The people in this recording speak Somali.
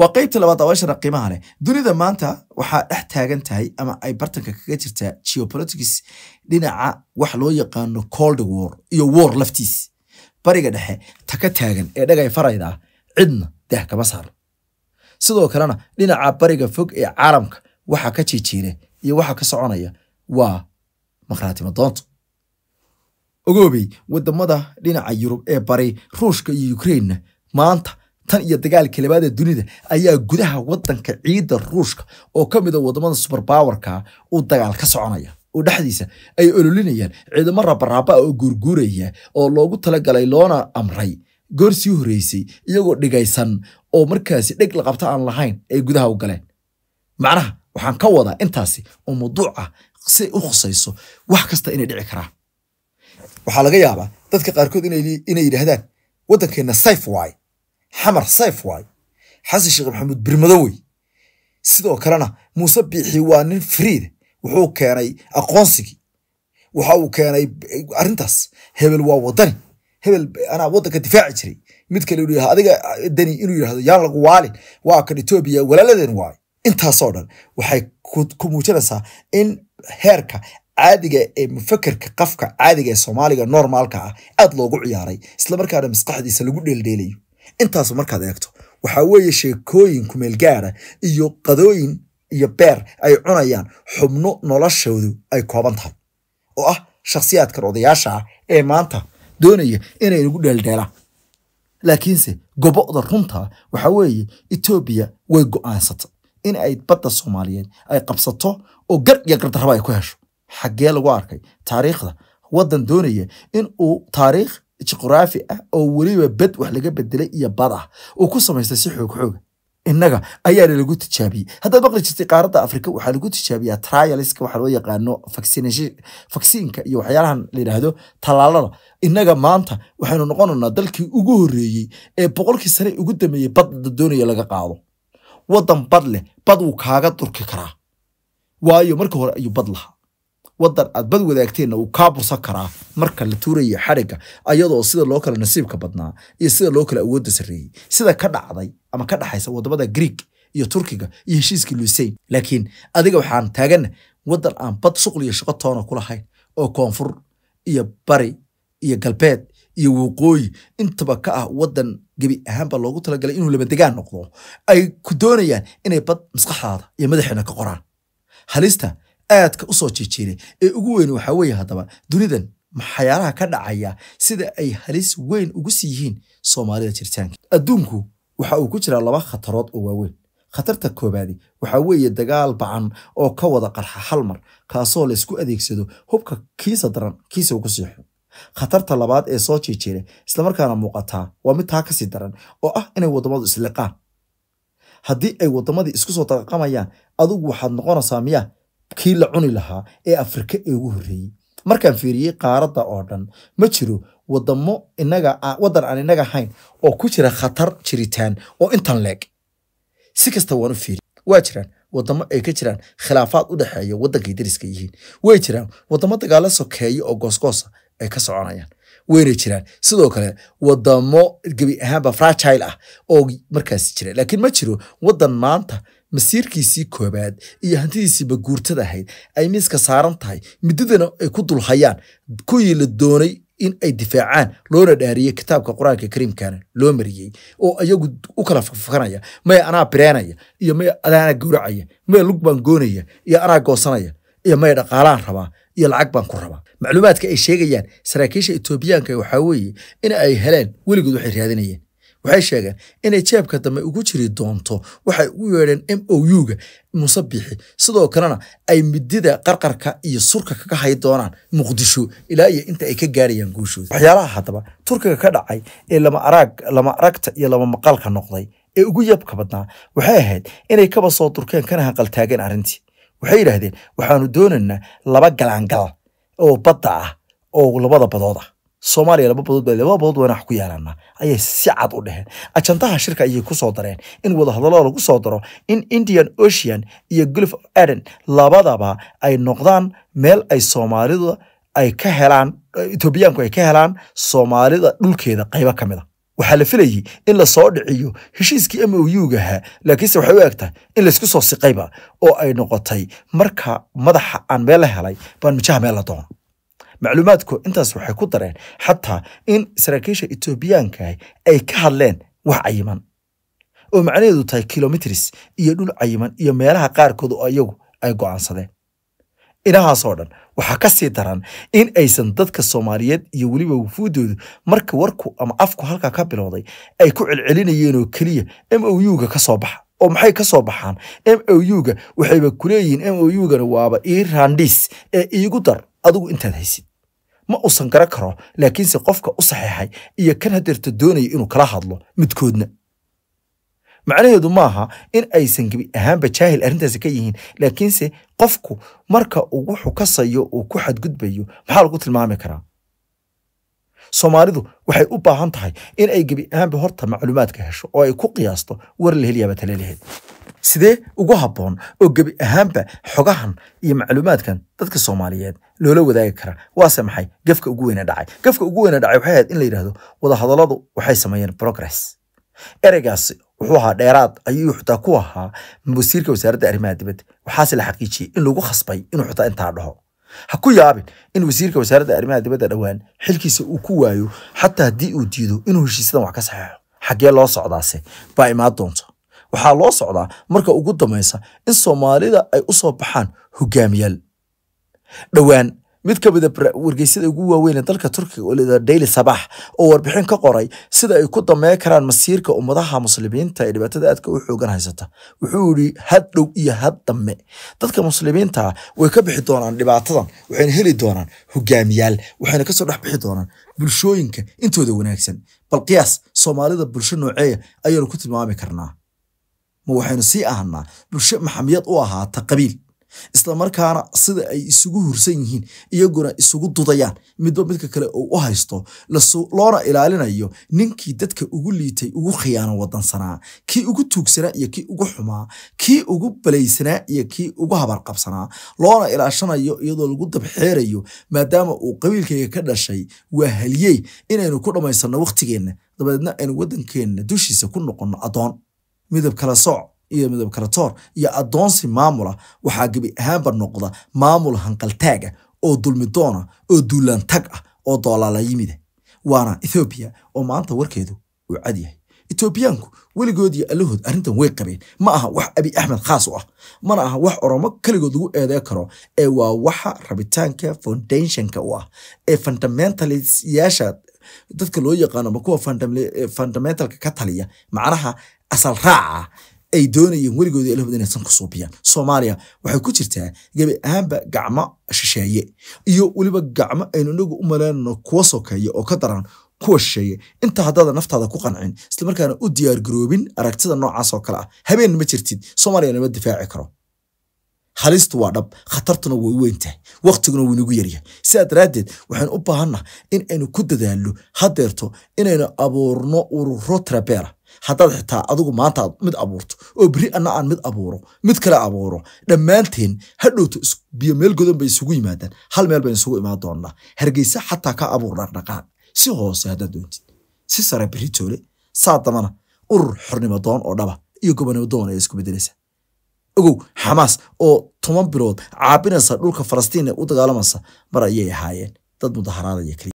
waa qaybta labaad daawashana qiimaha leh dunida maanta waxaa dhex taagan tahay ama ay bartanka kaga jirtaa geopolitics dhinaca wax loo yaqaano cold war iyo war laftiis bariga dhexe taka taagan ee dhagay faraydaa ah, cidna daah kama saarno sidoo kalena dhinaca bariga fog ee caalamka waxa ka jijiira iyo waxa ka soconaya waa maqhraatimo doonta ogoobey wadamada dhinaca yurub ee bari ruushka iyo ukrainna maanta tan iyo dagaalkii labaad ee dunida ayaa gudaha wadanka ciidda ruushka oo ka mida ah wadamada suberbawerka uu dagaal ka soconaya oo dhexdiisa ay ololinayaan ciidamo rabaraaba oo guurguuraya oo loogu talagalay loona amray goor sii horeysay iyagoo dhigaysan oo markaasi dheg la qabta aan lahayn ay gudaha u galeen macnaha waxaan ka wadaa intaasi oo mawduuc ah siay u khusayso wax kasta inay dhici karaan waxaa laga yaabaa dadka qaarkood inay yidhaahdaan waddankeenna sayf waay xamar sayf waay xasan sheekh maxamuud birmadowey sidoo kalena muuse biixi waa nin friida wuxuu keenay aqoonsigii waxa uu keenay arintaas hebel waa wadani hebel anaa wadanka difaaci jiray mid kale inuu yihahdo adiga dani inuu yihahdo yaan lagu waalin waa kan etoobiya walaaladeen waayo intaasoo dhan waxay ku muujinaysaa in heerka caadiga ee mufakirka qafka caadiga ee soomaaliga normaalka ah aad loogu ciyaaray islamarkaana maskaxdiisa lagu dheeldheelayo intaasu markaad eegto waxaa weeye sheekooyin kumeelgaara iyo qadooyin iyo beer ay cunayaan xubno noloshoodu ay kooban tahay oo ah shakhsiyaadkan odayaasha ah ee maanta doonaya inay nagu dheeldheelaan laakiinse gobo'da runta waxaa weeye etoobiya way go'aansatay in ay badda soomaaliyeed ay qabsato oo gar iyo gardaraba ay ku hesho xaggee lagu arkay taariikhda waddan doonaya in uu taariikh juqraafi ah oo weliba bed wax laga bedelay iyo bad ah uu ku samaystay si xoog xoogxooga innaga ayaana lagu tijaabiyey haddaad maqli jirtay qaaradda africa waxaa lagu tijaabiyaa trialska waxa loo yaqaano vaksiinka iyo waxyaalahan layidhaahdo tallaalada innaga maanta waxaynu noqonaynaa dalkii ugu horreeyey ee boqolkii sare ugu dameeyey bad doonaya laga qaado wadan bad leh bad wuu kaaga durki karaa waayo marka hore ayuu bad lahaa wadan aad bad wadaagteenna uu kaa busan karaa marka la tuurayo xariga ayadoo sida loo kale nasiibka badnaa iyo sida loo kale awoodda sareeyey sida ka dhacday ama ka dhaxaysa wadamada grieg iyo turkiga iyo heshiiskii luuseyn laakiin adiga waxaan taagana wadan aan bad shuqul iyo shaqo toona ku lahayn oo koonfur iyo bari iyo galbeed iyo waqooyi intaba ka ah wadan gebi ahaanba loogu talagalay inuu labandegaan noqdo ay ku doonayaan inay bad masqaxdaada iyo madaxeena ka qoraan halista aadka usoo jijiray ee ugu weyn waxaa weeye haddaba dunidan waxyaalaha ka dhacaya sida ay halis weyn ugu sii yihiin soomaalida jiritaanka adduunku waxa uu ku jiraa laba khatarood oo waaweyn khatarta koobaadi waxaa weeye dagaal bacan oo ka wada qarxa hal mar kaasoo laysku adeegsado hubka kiisa daran kiisa ugu siixo khatarta labaad ee soo jiijira islamarkaana muuqataa waa mid taa kasii daran oo ah inay wadamadu isliqaan haddii ay wadamadii isku soo daqaqamayaan adugu waxaad noqonaysaa miyaa kii la cuni lahaa ee afrika ee ugu horreeyey markaan fiiriyey qaaradda oo dhan ma jiro wadamo inagawaddan aan inaga hayn oo ku jira khatar jiritaan oo intan leeg si kasta waanu fiiriy waa jiraan wadamo ay ka jiraan khilaafaad u dhexeeya waddankay dariska yihiin way jiraan wadamo dagaalo sokeeya oo goosgoosa ay ka soconayaan wayna jiraan sidoo kale wadamo gebi ahaanba fragile ah oo markaas jira laakiin ma jiro wadan maanta masiirkiisii koobaad iyo hantidiisiiba guurtad ahayd ay miiska saaran tahay middadana ay ku dulhayaan kuwii la doonay in ay difaacaan loona dhaariyo kitaabka qur-aanka kariimkana loo mariyey oo iyagu u kala fafakanaya maya anaa bireenaya iyo maya adaanaa gowracaya maya lug baan goonaya iyo anaa goosanaya iyo maya dhaqaalaan rabaa iyo lacag baan ku rabaa macluumaadka ay sheegayaan saraakiisha etoobiyaanka waxaa weeye in ay heleen weligood waxay raadinayeen waxay sheegeen inay jeebka dambe ugu jiri doonto waxay ugu yeedheen m o u-ga muuse bixi sidoo kalena ay midida qarqarka iyo surka kaga hay doonaan muqdisho ilaa iyo inta ay ka gaarayaan guushooda waxyaalaha haddaba turkiga ka dhacay ee lama araag lama aragta iyo lama maqalka noqday ee ugu yabka badnaa waxay ahayd inay kaba soo durkeen kana hanqaltaageen arrintii waxay yidhaahdeen waxaanu doonaynaa laba galaangal oo badda ah oo labada badood ah soomaaliya laba badood ba laba badood waana wax ku yeelanaa ayay si cad u dheheen ajandaha shirka ayay ku soo dareen in wadahadallada lagu soo daro in indian ocean iyo gulf of aden labadaba ay noqdaan meel ay soomaalida ay ka helaan etoobiyaanku ay ka helaan soomaalida dhulkeeda qaybo ka mid ah. waxaa la filayey in lasoo dhiciyo heshiiskii m o u-ga laakiinse waxay u egtahay in laysku soo siqayba oo ay noqotay marka madaxa aan meel la helay baan mijaha meel la doona macluumaadku intaas waxay ku dareen xataa in saraakiisha etoobiyaankaah ay ka hadleen wax cayiman oo macnaheedu tahay kilomitris iyo dhul cayiman iyo meelaha qaarkood oo iyagu ay go'aansadeen inahaasoo dhan waxaa kasii daran in aysan dadka soomaaliyeed iyo weliba wufuuddoodu marka warku ama afku halka ka bilowday ay ku celcelinayeen oo keliya m o u-ga ka baxa oo maxay kasoo baxaan m o u-ga waxayba kuleeyihiin leeyihiin m o u-gana waaba ii raandhiis ee iigu dar adigu intaad haysid ma uusan garan karo laakiinse qofka u saxeexay iyo kan hadeerta doonaya inuu kala hadlo midkoodna macnaheedu maaha in aysan gebi ahaanba jaahil arintaasi ka yihiin laakiinse qofku marka uu wuxuu ka sayo uu ku xadgudbayo maxaa lagu tilmaami karaa soomaalidu waxay u baahan tahay in ay gebi ahaanba horta macluumaadka hesho oo ay ku qiyaasto war la helyaaba tale laheed sidee ugu haboon oo gebi ahaanba xogahan iyo macluumaadkan dadka soomaaliyeed loola wadaagi kara waase maxay gefka ugu weyne dhacay gefka ugu weyne dhacay waxay ahayd in la yidhahdo wadahadalladu waxay sameeyeen progress ereygaasi wuxuu ahaa dheeraad ayuu xutaa ku ahaa wasiirka wasaaradda arrimaha dibadda waxaase la xaqiijiyey in lagu khasbay inuu xutaa intaa dhaho ha ku yaabin in wasiirka wasaaradda arrimaha dibadda dhowaan xilkiisa uu ku waayo xataa haddii uu diido inuu heshiisadan wax ka saxeexo xaggee loo socdaase baa imaan doonto waxaa loo socdaa marka ugu dambaysa in soomaalida ay usoo baxaan hogaamiyaal dhowaan mid ka mida ah wargeysyada ugu waaweynee dalka turkiga oo lida daily sabax oo warbixin ka qoray sida ay ku damee karaan masiirka ummadaha muslimiinta ee dhibaatada aadka u xoogan haysata wuxuu yidhi had dhow iyo had dambe dadka muslimiinta way ka bixi doonaan dhibaatadan waxayna heli doonaan hogaamiyaal waxayna kasoo dhex bixi doonaan bulshooyinka intooda wanaagsan bal qiyaas soomaalida bulsho nooceeya ayaanu ku tilmaami karnaa ma waxaynu sii ahanaa bulsho maxamiyad u ahaata qabiil islamarkaana sida ay isugu hursan yihiin iyaguna isugu dudayaan midba midka kale uu u haysto loona ilaalinayo ninkii dadka ugu liitay ugu khiyaano wadansanaa kii ugu tuugsanaa iyo kii ugu xumaa kii ugu balaysanaa iyo kii ugu habarqabsanaa loona ilaashanayo iyadoo lagu dabxeerayo maadaama uu qabiilkayga ka dhashay waa haliyey inaynu ku dhammaysano wakhtigeenna dabeedna aynu waddankeenna dushiisa ku noqonno addoon midab kala sooc iyo midab kala toor iyo addoonsi maamula ah, waxaa gebi ahaanba noqda maamul hanqaltaaga ah oo dulmidoona oo duulaan tag ah oo doolaala yimida waana ethoobiya oo maanta warkeedu uu cad yahay etoobiyaanku weligood iyo allahood arrintan way qabeen ma aha wax abi axmed khaas u ah mana aha wax oromo keligood lagu eedee karo ee waa waxa rabitaanka foundationka u ah ee fundamentaliyaasha dadka loo yaqaano ma kuwa fundamentalka ka taliya macnaha asal raaca ay doonayeen weligooda elahooda inay tan ku suubiyaan soomaaliya waxay ku jirtaa gebi ahaanba gacmo shisheeye iyo weliba gacmo aynu inagu u malaynano kuwa sokeeye oo ka daran kuwa shisheeye intaa haddaada naftaada ku qancin islamarkaana u diyaargaroobin aragtida noocaas oo kale ah habeen ma jirtid soomaaliya lama difaaci karo halistu waa dhab khatartuna way weyn tahay wakhtiguna wuu inagu yaryahay sidaa daraaddeed waxaynu u baahannaha in aynu ku dadaallo haddeerto inaynu abuurno ururo trabera haddaad xitaa adigu maanta mid abuurto oo beri anna aan mid abuuro mid kale abuuro dhammaanteen hadhowto biyo meel godon bay isugu yimaadaan hal meel baynu isugu imaan doonnaa hargeysa xataa ka abuur dhaqdhaqaaq si hoose haddaad doontid si sare beritoole saa damana urur xornimo doon oo dhaba iyo gobonimo doon ayaa isku beddelaysaa ogow xamaas oo toban bilood caabinaysa dhulka falastiin ee u dagaalamaysa mar ayay ahaayeen dad mudaharaadaya kliya